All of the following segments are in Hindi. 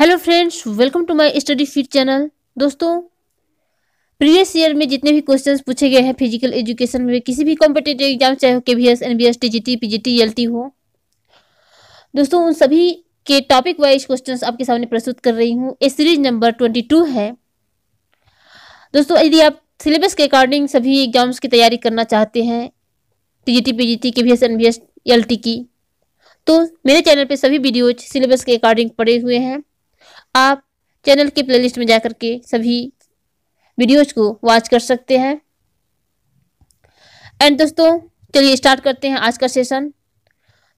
hello friends welcome to my study fit channel दोस्तों प्रीवियस ईयर में जितने भी क्वेश्चंस पूछे गए हैं फिजिकल एजुकेशन में किसी भी कॉम्पिटेटिव एग्जाम चाहे K B S N B S T G T P G T L T हो दोस्तों उन सभी के टॉपिक वाइज क्वेश्चंस आपके सामने प्रस्तुत कर रही हूँ a series number twenty two है दोस्तों यदि आप सिलेबस के अकॉर्डिंग सभी एग्जाम्स की तैयारी करना चाहते हैं P G T P G T K B S N B S L T की तो मेरे चैनल पर सभी वीडियोज सिलेबस के अकॉर्डिंग पड़े हुए हैं आप चैनल की प्लेलिस्ट में जाकर के सभी वीडियोज को वॉच कर सकते हैं एंड दोस्तों चलिए स्टार्ट करते हैं आज का सेशन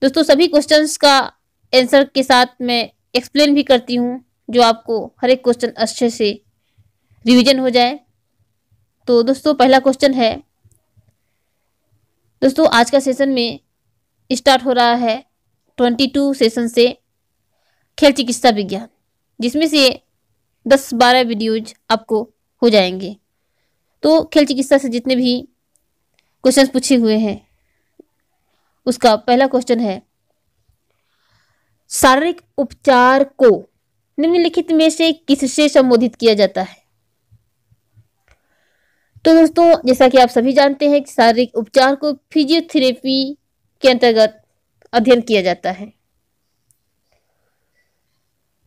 दोस्तों सभी क्वेश्चंस का आंसर के साथ मैं एक्सप्लेन भी करती हूँ जो आपको हर एक क्वेश्चन अच्छे से रिवीजन हो जाए तो दोस्तों पहला क्वेश्चन है दोस्तों आज का सेशन में स्टार्ट हो रहा है ट्वेंटी टू सेशन से खेल चिकित्सा विज्ञान जिसमें से दस बारह वीडियोज आपको हो जाएंगे तो खेल चिकित्सा से जितने भी क्वेश्चन पूछे हुए हैं उसका पहला क्वेश्चन है शारीरिक उपचार को निम्नलिखित में से किससे संबोधित किया जाता है तो दोस्तों जैसा कि आप सभी जानते हैं कि शारीरिक उपचार को फिजियोथेरेपी के अंतर्गत अध्ययन किया जाता है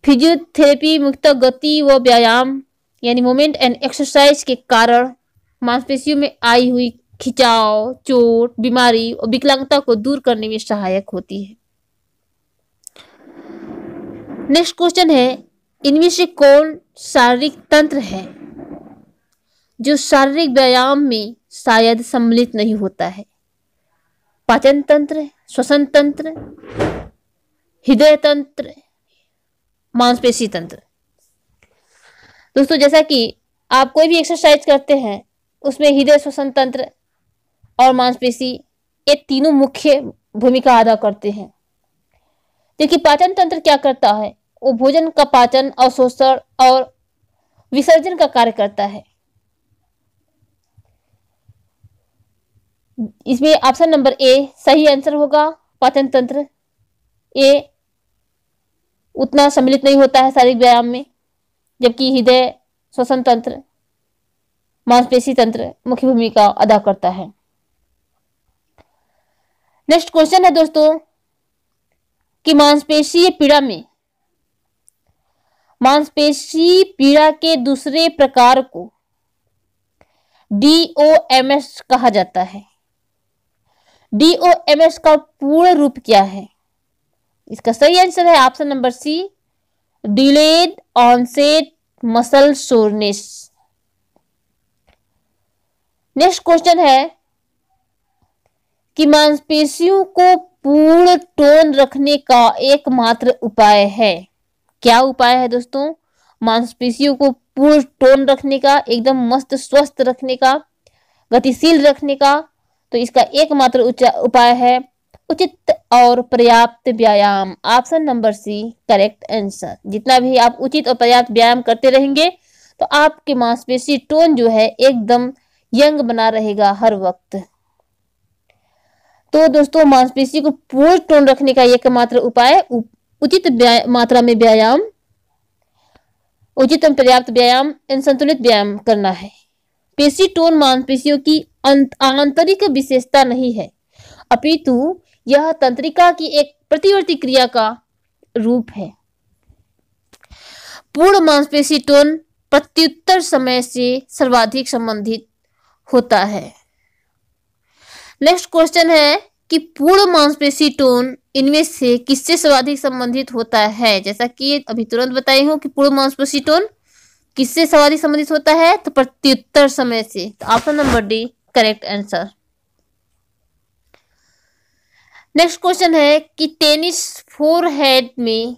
फिजियोथेरेपी मुख्यतः गति व व्यायाम यानी मूवमेंट एंड एक्सरसाइज के कारण मांसपेशियों में आई हुई खिंचाव चोट बीमारी और विकलांगता को दूर करने में सहायक होती है नेक्स्ट क्वेश्चन है इनमें से कौन शारीरिक तंत्र है जो शारीरिक व्यायाम में शायद सम्मिलित नहीं होता है पाचन तंत्र श्वसन तंत्र हृदय तंत्र मांसपेशी तंत्र दोस्तों जैसा कि आप कोई भी एक्सरसाइज करते हैं उसमें हृदय श्वसन तंत्र और मांसपेशी ये तीनों मुख्य भूमिका अदा करते हैं देखिए पाचन तंत्र क्या करता है वो भोजन का पाचन अवशोषण और, और विसर्जन का कार्य करता है इसमें ऑप्शन नंबर ए सही आंसर होगा पाचन तंत्र ए उतना सम्मिलित नहीं होता है शारीरिक व्यायाम में जबकि हृदय श्वसन तंत्र मांसपेशी तंत्र मुख्य भूमिका अदा करता है नेक्स्ट क्वेश्चन है दोस्तों कि मांसपेशीय पीड़ा में मांसपेशी पीड़ा के दूसरे प्रकार को डीओएमएस कहा जाता है डीओएमएस का पूर्ण रूप क्या है इसका सही आंसर है option number C delayed onset muscle soreness next question है कि मांसपेशियों को पूर्ण टोन रखने का एकमात्र उपाय है क्या उपाय है दोस्तों मांसपेशियों को पूर्ण टोन रखने का एकदम मस्त स्वस्थ रखने का गतिशील रखने का तो इसका एकमात्र उपाय है उचित और पर्याप्त व्यायाम option number C correct answer जितना भी आप उचित और पर्याप्त व्यायाम करते रहेंगे तो आपके मांसपेशी टोन जो है एकदम यंग बना रहेगा हर वक्त तो दोस्तों मांसपेशी को पूर्ण टोन रखने का एकमात्र उपाय उचित मात्रा में व्यायाम उचित पर्याप्त व्यायाम एवं संतुलित व्यायाम करना है पेशी टोन मांसपेशियों की आंतरिक विशेषता नहीं है अपितु यह तंत्रिका की एक प्रतिवर्ती क्रिया का रूप है पूर्ण मांसपेशी टोन प्रत्युत्तर समय से सर्वाधिक संबंधित होता है नेक्स्ट क्वेश्चन है कि पूर्ण मांसपेशी टोन इनमें से किससे सर्वाधिक संबंधित होता है जैसा कि अभी तुरंत बताए हूं कि पूर्ण मांसपेशी टोन किससे सर्वाधिक संबंधित होता है तो प्रत्युत्तर समय से तो option number D correct answer next question है कि टेनिस फोर हेड में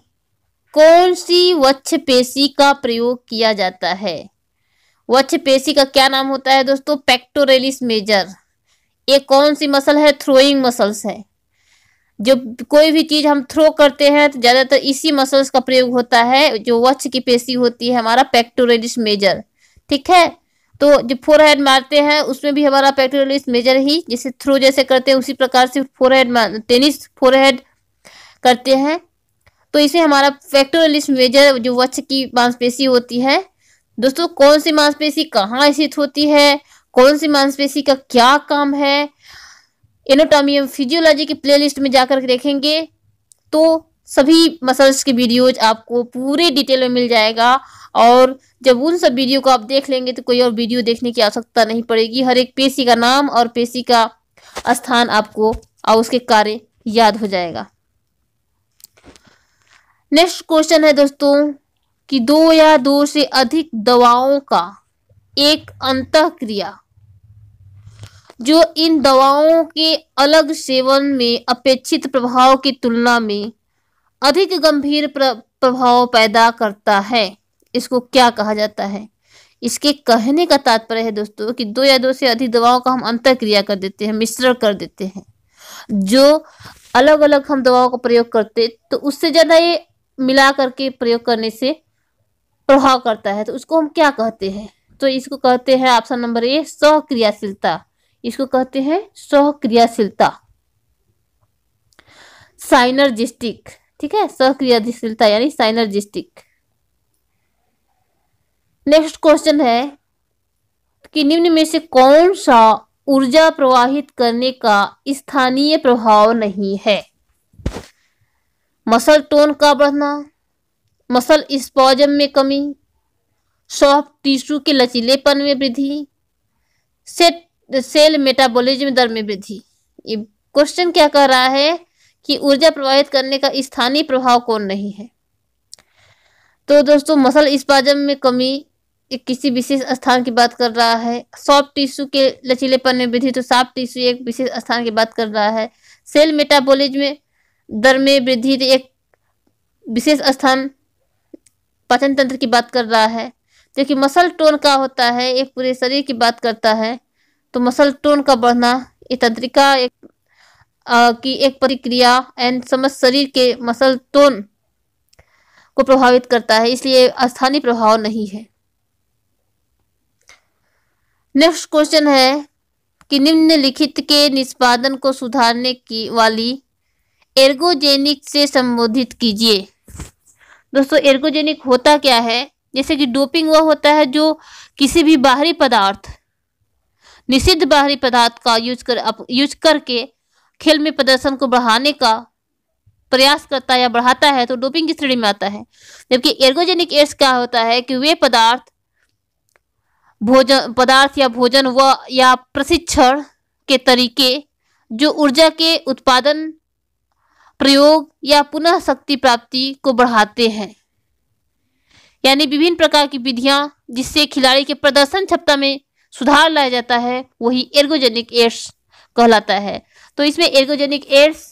कौन सी वच्छ पेशी का प्रयोग किया जाता है वच्छ पेशी का क्या नाम होता है दोस्तों पेक्टोरेलिस मेजर ये कौन सी मसल है थ्रोइंग मसल्स है जब कोई भी चीज़ हम थ्रो करते हैं तो ज़्यादातर इसी मसल्स का प्रयोग होता है जो वच्छ की पेशी होती है हमारा पेक्टोरेलिस मेजर ठीक है तो जो फोर हेड मारते हैं उसमें भी हमारा पैक्टर मेजर ही जैसे थ्रो जैसे करते हैं उसी प्रकार से forehand tennis forehand करते हैं तो इसे हमारा फैक्टर मेजर जो वच की मांसपेशी होती है दोस्तों कौन सी मांसपेशी कहाँ स्थित होती है कौन सी मांसपेशी का क्या काम है एनाटॉमी फिजियोलॉजी की प्लेलिस्ट में जाकर देखेंगे तो सभी मसल्स के वीडियोज आपको पूरे डिटेल में मिल जाएगा और जब उन सब वीडियो को आप देख लेंगे तो कोई और वीडियो देखने की आवश्यकता नहीं पड़ेगी हर एक पेशी का नाम और पेशी का स्थान आपको और उसके कार्य याद हो जाएगा नेक्स्ट क्वेश्चन है दोस्तों कि दो या दो से अधिक दवाओं का एक अंत क्रिया जो इन दवाओं के अलग सेवन में अपेक्षित प्रभाव की तुलना में अधिक गंभीर प्रभाव पैदा करता है इसको क्या कहा जाता है इसके कहने का तात्पर्य है दोस्तों कि दो या दो से अधिक दवाओं का हम अंतर क्रिया कर देते हैं मिश्रण कर देते हैं जो अलग अलग हम दवाओं का प्रयोग करते तो उससे ज़्यादा ये मिला करके प्रयोग करने से प्रभाव करता है तो उसको हम क्या कहते हैं तो इसको कहते हैं ऑप्शन नंबर ए सहक्रियाशीलता इसको कहते हैं सहक्रियाशीलता साइनर्जिस्टिक ठीक है सक्रियाशीलता यानी साइनर्जिस्टिक नेक्स्ट क्वेश्चन है कि निम्न में से कौन सा ऊर्जा प्रवाहित करने का स्थानीय प्रभाव नहीं है मसल टोन का बढ़ना मसल स्पॉजम में कमी सॉफ्ट टिश्यू के लचीलेपन में वृद्धि सेट सेल मेटाबॉलिज्म दर में वृद्धि क्वेश्चन क्या कह रहा है कि ऊर्जा प्रवाहित करने का स्थानीय प्रभाव कौन नहीं है तो दोस्तों मसल स्पाजम में कमी एक किसी विशेष स्थान की बात कर रहा है सॉफ्ट टिश्यू के लचीलेपन में वृद्धि तो सॉफ्ट टिश्यू एक विशेष स्थान की बात कर रहा है सेल मेटाबोलिज में दर में वृद्धि तो एक विशेष स्थान पाचन तंत्र की बात कर रहा है देखिए मसल टोन का होता है एक पूरे शरीर की बात करता है तो मसल टोन का बढ़ना ये तंत्रिका एक की एक प्रतिक्रिया एंड समस्त शरीर के मसल टोन को प्रभावित करता है इसलिए स्थानीय प्रभाव नहीं है नेक्स्ट क्वेश्चन है कि निम्नलिखित के निष्पादन को सुधारने की वाली एर्गोजेनिक से संबोधित कीजिए दोस्तों एर्गोजेनिक होता क्या है जैसे कि डोपिंग वह होता है जो किसी भी बाहरी पदार्थ निषिद्ध बाहरी पदार्थ का यूज कर अप, यूज करके खेल में प्रदर्शन को बढ़ाने का प्रयास करता है या बढ़ाता है तो डोपिंग की श्रेणी में आता है जबकि एर्गोजेनिक एड्स क्या होता है कि वे पदार्थ भोजन पदार्थ या भोजन व या प्रशिक्षण के तरीके जो ऊर्जा के उत्पादन प्रयोग या पुनः शक्ति प्राप्ति को बढ़ाते हैं यानी विभिन्न प्रकार की विधियां जिससे खिलाड़ी के प्रदर्शन क्षमता में सुधार लाया जाता है वही एर्गोजेनिक एड्स कहलाता है तो इसमें एर्गोजेनिक एड्स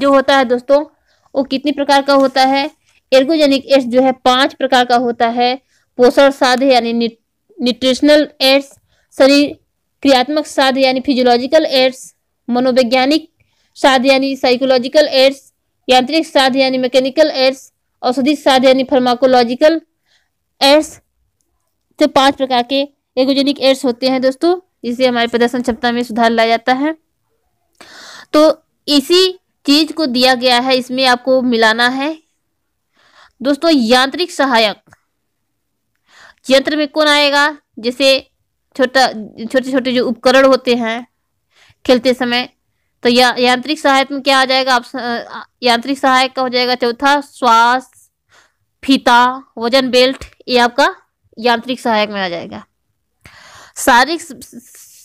जो होता है दोस्तों वो कितने प्रकार का होता है एर्गोजेनिक एड्स जो है पांच प्रकार का होता है पोषण साध यानी न्यूट्रिशनल एड्स शरीर क्रियात्मक साध यानी फिजियोलॉजिकल एड्स मनोवैज्ञानिक साध यानी साइकोलॉजिकल एड्स यांत्रिक साध यानी मैकेनिकल एड्स औषधि साध यानी फर्माकोलॉजिकल एड्स तो पांच प्रकार के एगोजेनिक एड्स होते हैं दोस्तों इससे हमारे प्रदर्शन क्षमता में सुधार लाया जाता है तो इसी चीज को दिया गया है इसमें आपको मिलाना है दोस्तों यांत्रिक सहायक यंत्र में कौन आएगा जैसे छोटा छोटे छोटे जो उपकरण होते हैं खेलते समय तो या यांत्रिक सहायक में क्या आ जाएगा आप यांत्रिक सहायक का हो जाएगा चौथा श्वास फीता वजन बेल्ट ये आपका यांत्रिक सहायक में आ जाएगा शारीरिक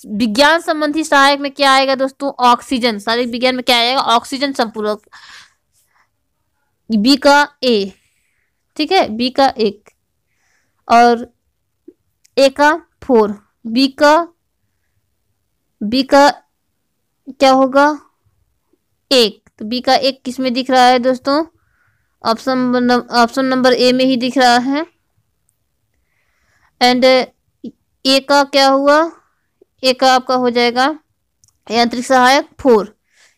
विज्ञान संबंधी सहायक में क्या आएगा दोस्तों ऑक्सीजन शारीरिक विज्ञान में क्या आएगा ऑक्सीजन संपूरक बी का ए ठीक है बी का एक और ए का फोर बी का बी का क्या होगा एक तो बी का एक किस में दिख रहा है दोस्तों ऑप्शन ऑप्शन नंबर ए में ही दिख रहा है एंड ए का क्या हुआ एक का आपका हो जाएगा यांत्रिक सहायक फोर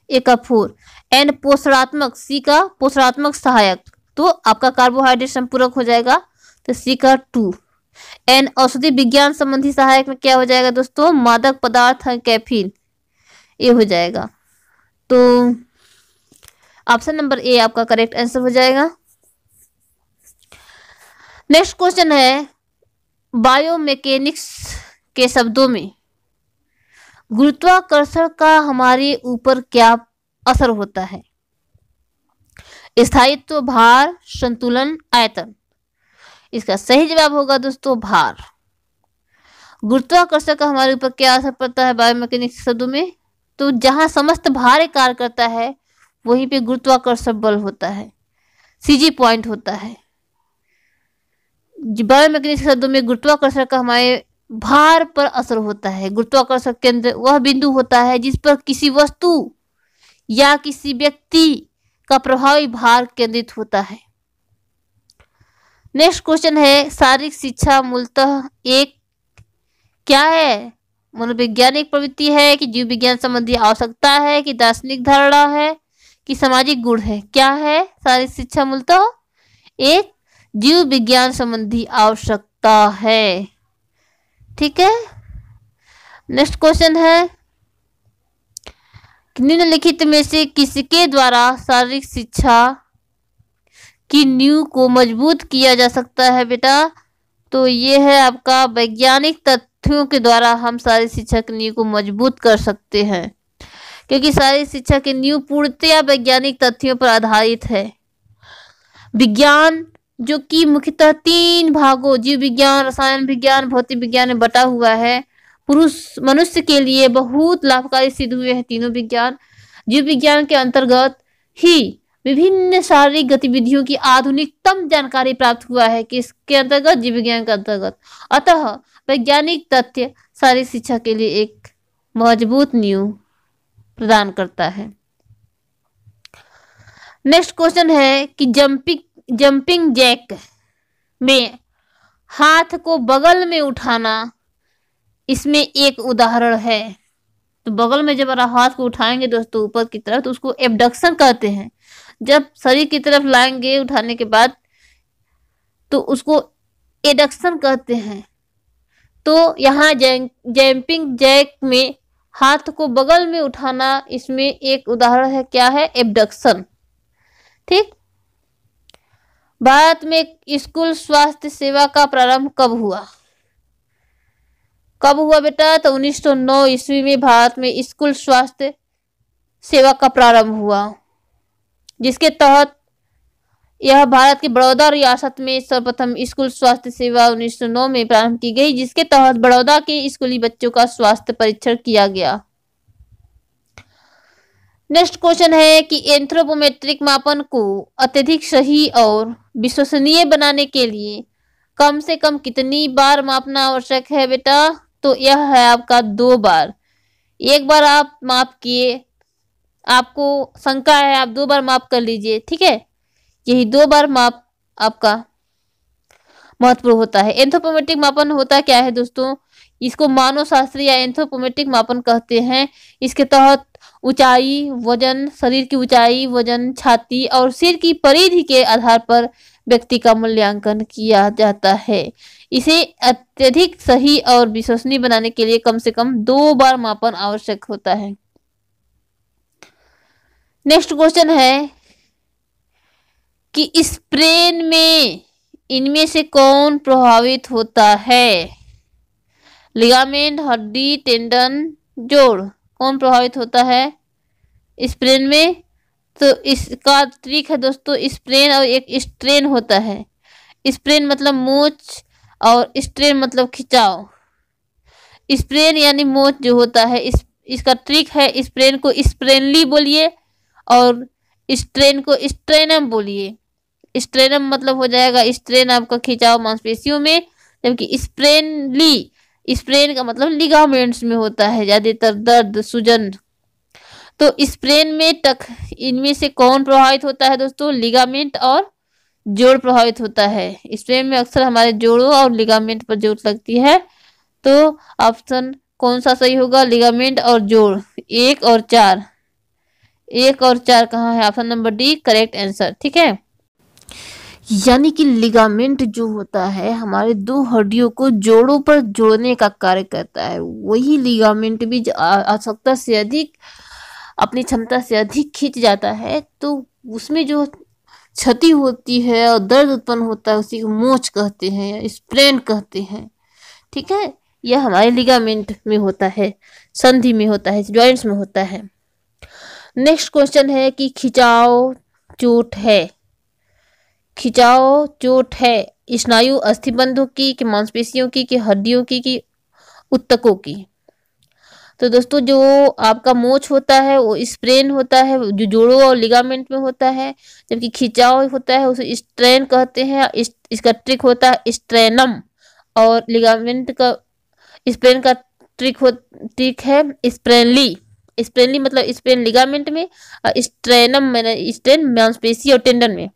ए का फोर एंड पोषणात्मक सी का पोषणात्मक सहायक तो आपका कार्बोहाइड्रेट संपूरक हो जाएगा तो सी का टू एंड औषधि विज्ञान संबंधी सहायक में क्या हो जाएगा दोस्तों मादक पदार्थ कैफीन ये हो जाएगा तो ऑप्शन नंबर ए आपका करेक्ट आंसर हो जाएगा नेक्स्ट क्वेश्चन है बायोमेकेनिक्स के शब्दों में गुरुत्वाकर्षण का हमारे ऊपर क्या असर होता है स्थायित्व भार संतुलन आयतन इसका सही जवाब होगा दोस्तों भार गुरुत्वाकर्षण का हमारे ऊपर क्या असर पड़ता है बायोमैकेनिक्स शब्दों में तो जहाँ समस्त भार कार्य करता है वहीं पे गुरुत्वाकर्षण बल होता है सीजी पॉइंट होता है बायोमैकेनिक्स शब्दों में गुरुत्वाकर्षण का हमारे भार पर असर होता है गुरुत्वाकर्षण केंद्र वह बिंदु होता है जिस पर किसी वस्तु या किसी व्यक्ति का प्रभावी भार केंद्रित होता है नेक्स्ट क्वेश्चन है शारीरिक शिक्षा मूलतः एक क्या है मनोवैज्ञानिक प्रवृत्ति है कि जीव विज्ञान संबंधी आवश्यकता है कि दार्शनिक धारणा है कि सामाजिक गुण है क्या है शारीरिक शिक्षा मूलतः एक जीव विज्ञान संबंधी आवश्यकता है ठीक है नेक्स्ट क्वेश्चन है निम्नलिखित में से किसके द्वारा शारीरिक शिक्षा की नींव को मजबूत किया जा सकता है बेटा तो ये है आपका वैज्ञानिक तथ्यों के द्वारा हम सारी शिक्षा की नींव को मजबूत कर सकते हैं क्योंकि सारी शिक्षा की नींव पूर्णतया वैज्ञानिक तथ्यों पर आधारित है विज्ञान जो कि मुख्यतः तीन भागों जीव विज्ञान रसायन विज्ञान भौतिक विज्ञान में बटा हुआ है पुरुष मनुष्य के लिए बहुत लाभकारी सिद्ध हुए हैं तीनों विज्ञान जीव विज्ञान के अंतर्गत ही विभिन्न शारीरिक गतिविधियों की आधुनिकतम जानकारी प्राप्त हुआ है कि इसके अंतर्गत जीव विज्ञान के अंतर्गत अतः वैज्ञानिक तथ्य शारीरिक शिक्षा के लिए एक मजबूत नींव प्रदान करता है नेक्स्ट क्वेश्चन है कि जंपिंग जंपिंग जैक में हाथ को बगल में उठाना इसमें एक उदाहरण है तो बगल में जब हाथ को उठाएंगे दोस्तों ऊपर की तरफ तो उसको एबडक्शन कहते हैं जब शरीर की तरफ लाएंगे उठाने के बाद तो उसको एडक्शन कहते हैं तो यहाँ जैम्पिंग जैक में हाथ को बगल में उठाना इसमें एक उदाहरण है क्या है एबडक्शन ठीक भारत में स्कूल स्वास्थ्य सेवा का प्रारंभ कब हुआ कब हुआ बेटा तो 1909 ईस्वी में भारत में स्कूल स्वास्थ्य सेवा का प्रारंभ हुआ जिसके तहत यह भारत के बड़ौदा रियासत में सर्वप्रथम स्कूल स्वास्थ्य सेवा 1909 में प्रारंभ की गई जिसके तहत बड़ौदा के स्कूली बच्चों का स्वास्थ्य परीक्षण किया गया नेक्स्ट क्वेश्चन है कि एंथ्रोपोमेट्रिक मापन को अत्यधिक सही और विश्वसनीय बनाने के लिए कम से कम कितनी बार मापना आवश्यक है बेटा तो यह है आपका दो बार एक बार आप माप किए आपको शंका है आप दो बार माप कर लीजिए ठीक है यही दो बार माप आपका महत्वपूर्ण होता है एंथ्रोपोमेट्रिक मापन होता क्या है दोस्तों इसको मानव शास्त्री या एंथ्रोपोमेट्रिक मापन कहते हैं इसके तहत ऊंचाई वजन शरीर की ऊंचाई वजन छाती और सिर की परिधि के आधार पर व्यक्ति का मूल्यांकन किया जाता है इसे अत्यधिक सही और विश्वसनीय बनाने के लिए कम से कम दो बार मापन आवश्यक होता है नेक्स्ट क्वेश्चन है कि इस प्रेन में इनमें से कौन प्रभावित होता है लिगामेंट हड्डी टेंडन जोड़ कौन प्रभावित होता है इस प्लेन में तो इसका ट्रिक है दोस्तों स्प्रेन और एक स्ट्रेन होता है स्प्रेन मतलब मोच और स्ट्रेन मतलब खिंचाव स्प्रेन यानी मोच जो होता है इस इसका ट्रिक है स्प्रेन को स्प्रेनली बोलिए और स्ट्रेन को स्ट्रेनम बोलिए स्ट्रेनम मतलब हो जाएगा स्ट्रेन आपका खिंचाव मांसपेशियों में जबकि स्प्रेनली स्प्रेन का मतलब लिगामेंट्स में होता है ज़्यादातर दर्द सूजन तो स्प्रेन में टक इनमें से कौन प्रभावित होता है दोस्तों लिगामेंट और जोड़ प्रभावित होता है स्प्रेन में अक्सर हमारे जोड़ों और लिगामेंट पर जोर लगती है तो ऑप्शन कौन सा सही होगा लिगामेंट और जोड़ एक और चार एक और चार कहाँ है option number D correct answer ठीक है यानी कि लिगामेंट जो होता है हमारे दो हड्डियों को जोड़ों पर जोड़ने का कार्य करता है वही लिगामेंट भी आवश्यकता से अधिक अपनी क्षमता से अधिक खींच जाता है तो उसमें जो क्षति होती है और दर्द उत्पन्न होता है उसी को मोच कहते हैं या स्प्रेन कहते हैं ठीक है यह हमारे लिगामेंट में होता है संधि में होता है ज्वाइंट्स में होता है नेक्स्ट क्वेश्चन है कि खिंचाव चोट है खिंचाव चोट है स्नायु अस्थिबंधों की कि मांसपेशियों की कि हड्डियों की कि उत्तकों की तो दोस्तों जो आपका मोच होता है वो स्प्रेन होता है जो जोड़ों और लिगामेंट में होता है जबकि खिंचाव होता है उसे स्ट्रेन कहते हैं इस, इसका ट्रिक होता है स्ट्रेनम और लिगामेंट का स्प्रेन का ट्रिक हो ट्रिक है स्प्रेनली स्प्रेनली मतलब स्प्रेन लिगामेंट में और स्ट्रेनम मैंने स्ट्रेन मांसपेशी और टेंडन में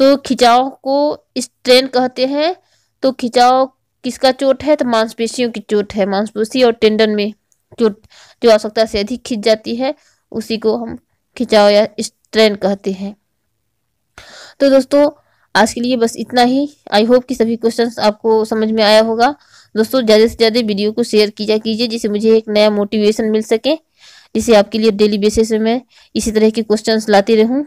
तो खिंचाव को स्ट्रेन कहते हैं तो खिंचाव किसका चोट है तो मांसपेशियों की चोट है मांसपेशी और टेंडन में चोट जो आवश्यकता से अधिक खिंच जाती है उसी को हम खिंचाव या स्ट्रेन कहते हैं तो दोस्तों आज के लिए बस इतना ही आई होप कि सभी क्वेश्चंस आपको समझ में आया होगा दोस्तों ज़्यादा से ज़्यादा वीडियो को शेयर किया कीजिए जिससे मुझे एक नया मोटिवेशन मिल सके जिसे आपके लिए डेली बेसिस में इसी तरह के क्वेश्चंस लाती रहूं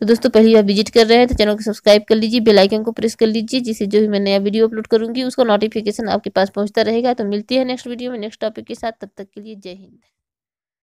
तो दोस्तों पहली बार विजिट कर रहे हैं तो चैनल को सब्सक्राइब कर लीजिए आइकन को प्रेस कर लीजिए जिससे जो भी मैं नया वीडियो अपलोड करूँगी उसका नोटिफिकेशन आपके पास पहुँचता रहेगा तो मिलती है नेक्स्ट वीडियो में नेक्स्ट टॉपिक के साथ तब तक के लिए जय हिंद